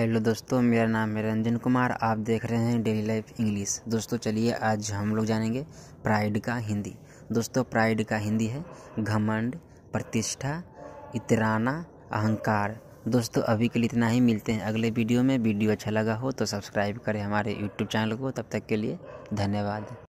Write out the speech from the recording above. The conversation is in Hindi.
हेलो दोस्तों मेरा नाम है रंजन कुमार आप देख रहे हैं डेली लाइफ इंग्लिश दोस्तों चलिए आज हम लोग जानेंगे प्राइड का हिंदी दोस्तों प्राइड का हिंदी है घमंड प्रतिष्ठा इतराना अहंकार दोस्तों अभी के लिए इतना ही मिलते हैं अगले वीडियो में वीडियो अच्छा लगा हो तो सब्सक्राइब करें हमारे यूट्यूब चैनल को तब तक के लिए धन्यवाद